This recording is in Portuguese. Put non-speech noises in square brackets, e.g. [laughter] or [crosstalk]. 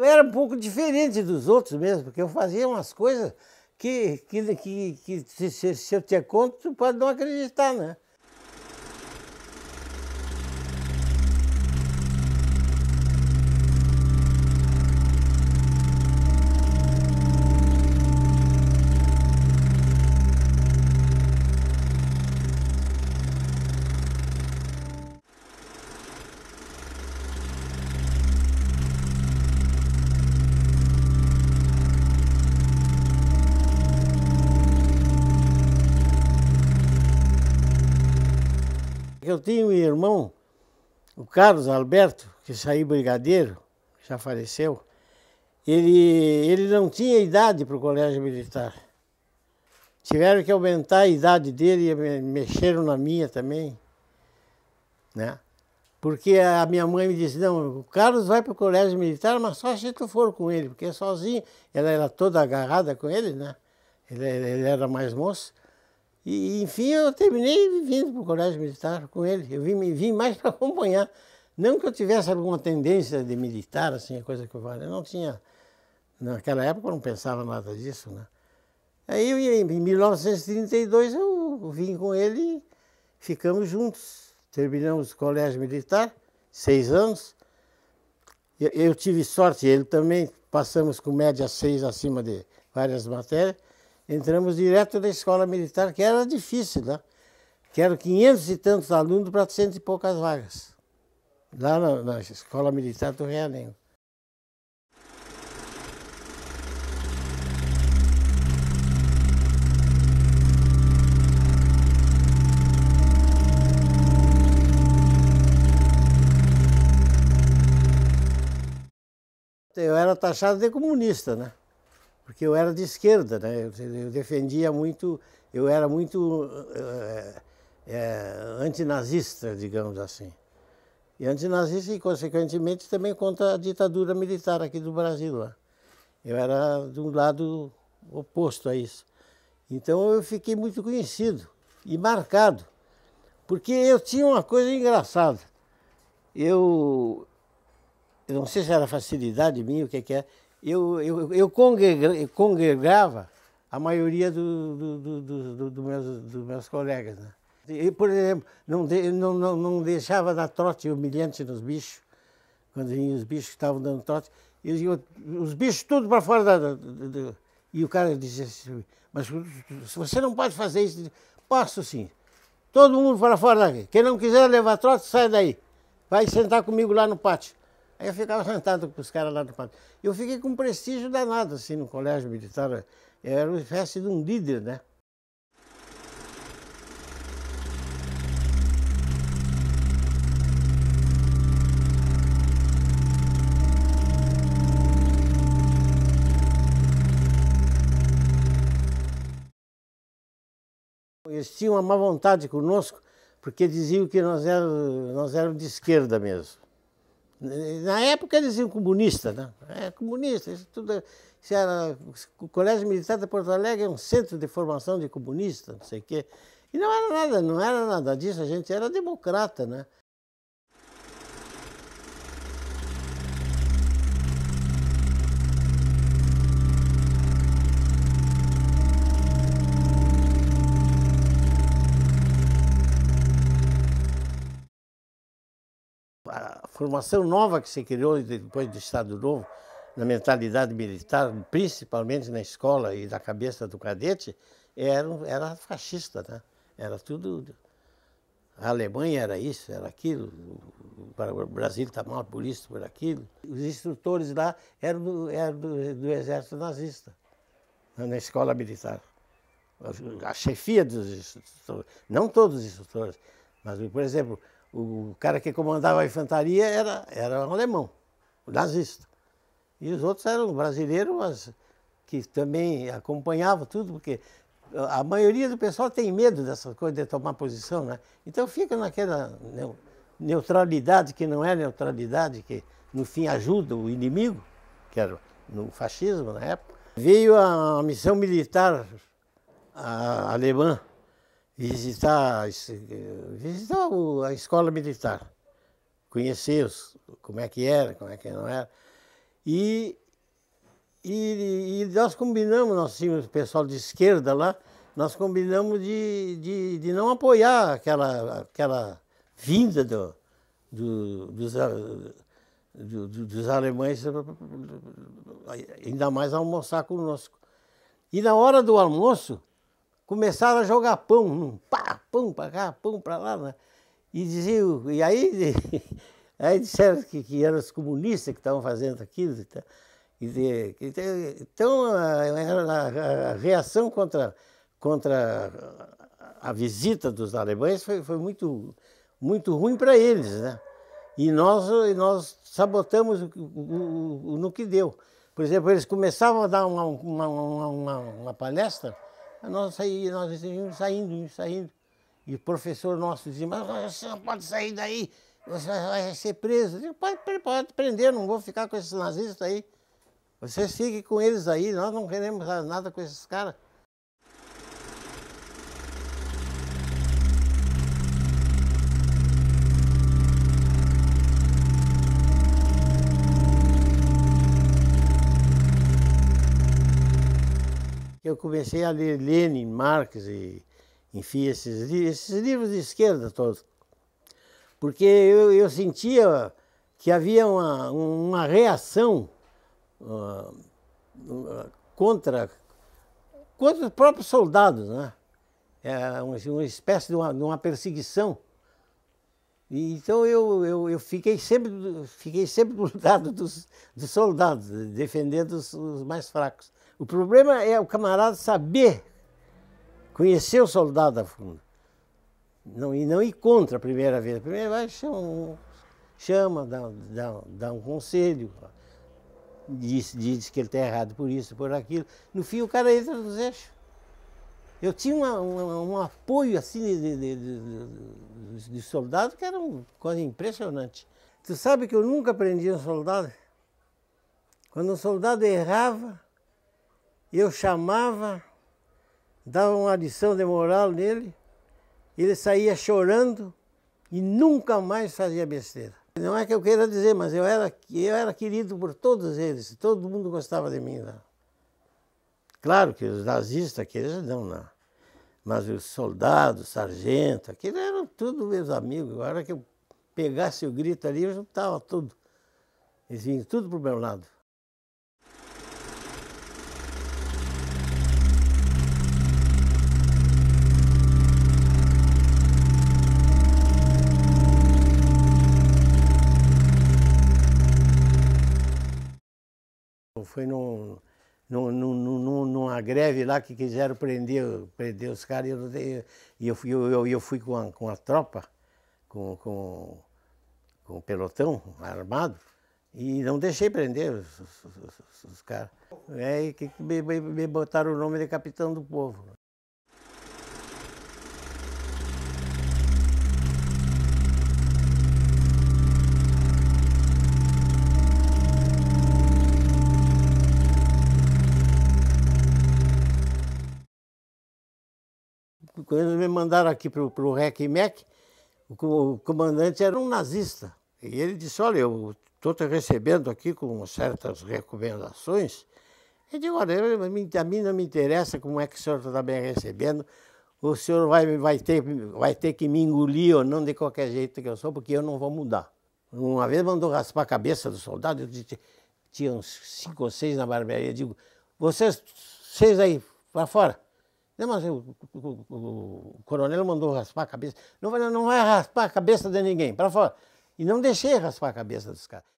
eu era um pouco diferente dos outros mesmo, porque eu fazia umas coisas que, que, que, que se, se, eu te conto, tu pode não acreditar, né? irmão, o Carlos Alberto, que saiu brigadeiro, já faleceu, ele, ele não tinha idade para o colégio militar. Tiveram que aumentar a idade dele e mexeram na minha também. Né? Porque a minha mãe me disse, não, o Carlos vai para o colégio militar, mas só se tu for com ele, porque sozinho, ela era toda agarrada com ele, né? Ele, ele era mais moço. E, enfim, eu terminei vindo para o colégio militar com ele. Eu vim, vim mais [laughs] para acompanhar. Não que eu tivesse alguma tendência de militar, assim, a coisa que eu falei. Eu não tinha. Naquela época eu não pensava nada disso, né? Aí eu, em 1932 eu vim com ele e ficamos juntos. Terminamos o colégio militar, seis anos. Eu, eu tive sorte, ele também. Passamos com média seis acima de várias matérias entramos direto da escola militar, que era difícil, né? Que eram 500 e tantos alunos para 100 e poucas vagas, lá na, na escola militar do Realengo. Eu era taxado de comunista, né? porque eu era de esquerda, né? eu, defendia muito, eu era muito é, é, antinazista, digamos assim. E antinazista e, consequentemente, também contra a ditadura militar aqui do Brasil. Lá. Né? Eu era de um lado oposto a isso. Então eu fiquei muito conhecido e marcado, porque eu tinha uma coisa engraçada. Eu, eu não sei se era facilidade minha, o que, é que é, eu, eu, eu congregava a maioria dos do, do, do, meus, meus, colegas. Né? por exemplo, não, de, não, não, não, deixava dar trote humilhante nos bichos, quando vinham os bichos que estavam dando trote. Eu, os bichos tudo para fora da, da, da, E o cara dizia assim, mas você não pode fazer isso. Posso sim. Todo mundo para fora daqui. Quem não quiser levar trote, sai daí. Vai sentar comigo lá no pátio. Aí eu ficava sentado com os caras lá do pavilhão. Eu fiquei com um prestígio danado, assim, no colégio militar. era uma espécie de um líder, né? Eles tinham uma má vontade conosco, porque diziam que nós éramos, nós éramos de esquerda mesmo. Na época eles diziam comunista, né? É, comunista, isso tudo. É, isso era, o Colégio Militar de Porto Alegre é um centro de formação de comunista, não sei o quê. E não era nada, não era nada disso, a gente era democrata, né? a formação nova que se criou depois do Estado Novo, na mentalidade militar, principalmente na escola e da cabeça do cadete, era, era fascista, né? Era tudo. A Alemanha era isso, era aquilo, o Brasil está mal por isso, por aquilo. Os instrutores lá eram do, eram do, do exército nazista, né, na escola militar. A chefia dos instrutores, não todos os instrutores, mas, por exemplo, o cara que comandava a infantaria era, era um alemão, nazista. E os outros eram brasileiros, mas que também acompanhavam tudo, porque a maioria do pessoal tem medo dessas coisas, de tomar posição, né? Então fica naquela neutralidade que não é neutralidade, que no fim ajuda o inimigo, que era no fascismo na época. Veio a missão militar alemã visitar, visitar a escola militar, conhecer os, como é que era, como é que não era. E, e, e nós combinamos, nós tínhamos o pessoal de esquerda lá, nós combinamos de, de, de não apoiar aquela, aquela vinda do, do, dos, do, dos alemães, ainda mais almoçar conosco. E na hora do almoço, começaram a jogar pão, pá, pão para cá, pão para lá. Né? E diziam, e aí, [laughs] aí disseram que, que eram os comunistas que estavam fazendo aquilo. Então, e, então a, a, a, reação contra, contra a visita dos alemães foi, foi muito, muito ruim para eles. Né? E nós, nós sabotamos o, o, o, no que deu. Por exemplo, eles começavam a dar uma, uma, uma, uma palestra nós saímos, nós saímos, saindo, saindo. E o professor nosso dizia, mas você não pode sair daí, você vai ser preso. Eu digo, pode, pode prender, não vou ficar com esses nazistas aí. Vocês fiquem com eles aí, nós não queremos nada com esses caras. Eu comecei a ler Lenin, Marx e, enfim, esses, esses livros de esquerda todos. Porque eu, eu sentia que havia uma, uma reação uh, contra, contra os próprios soldados, né? É uma, uma espécie de uma, de uma perseguição e, então eu, eu, eu, fiquei sempre fiquei sempre do [laughs] lado dos, dos soldados, defendendo os, os mais fracos. O problema é o camarada saber conhecer o soldado a fundo. Não, e não ir contra a primeira vez. A primeira vez chama, chama dá, dá, dá um conselho, diz, diz que ele está errado por isso, por aquilo. No fim, o cara entra nos eixos. Eu tinha uma, uma, um apoio assim de, de, de, de soldado que era um, coisa impressionante. Tu sabe que eu nunca aprendi um soldado? Quando um soldado errava, eu chamava, dava uma lição de moral nele, ele saía chorando e nunca mais fazia besteira. Não é que eu queira dizer, mas eu era, eu era querido por todos eles, todo mundo gostava de mim lá. Claro que os nazistas, aqueles não, não. Mas os soldados, sargento, aqueles eram tudo meus amigos. A hora que eu pegasse o grito ali, eu juntava tudo. Eles vinham tudo para o meu lado. num, num, numa greve lá que quiseram prender, prender os caras e eu, eu, eu, fui, eu, eu fui com a, com a tropa, com, com, com o pelotão armado, e não deixei prender os, os, os, os caras. É, que me, me botaram o nome de capitão do povo. eles me mandaram aqui para o REC MEC, o comandante era um nazista. E ele disse, olha, eu estou te recebendo aqui com certas recomendações. Eu digo, olha, eu, a mim não me interessa como é que o senhor está me recebendo, o senhor vai, vai, ter, vai ter que me engolir ou não de qualquer jeito que eu sou, porque eu não vou mudar. Uma vez mandou raspar a cabeça do soldado, eu disse, tinha uns cinco ou seis na barbearia, eu digo, vocês, seis aí, para fora. Não, mas o, o, o, coronel mandou raspar a cabeça. Não vai, não vai raspar a cabeça de ninguém, para fora. E não deixei raspar a cabeça dos caras.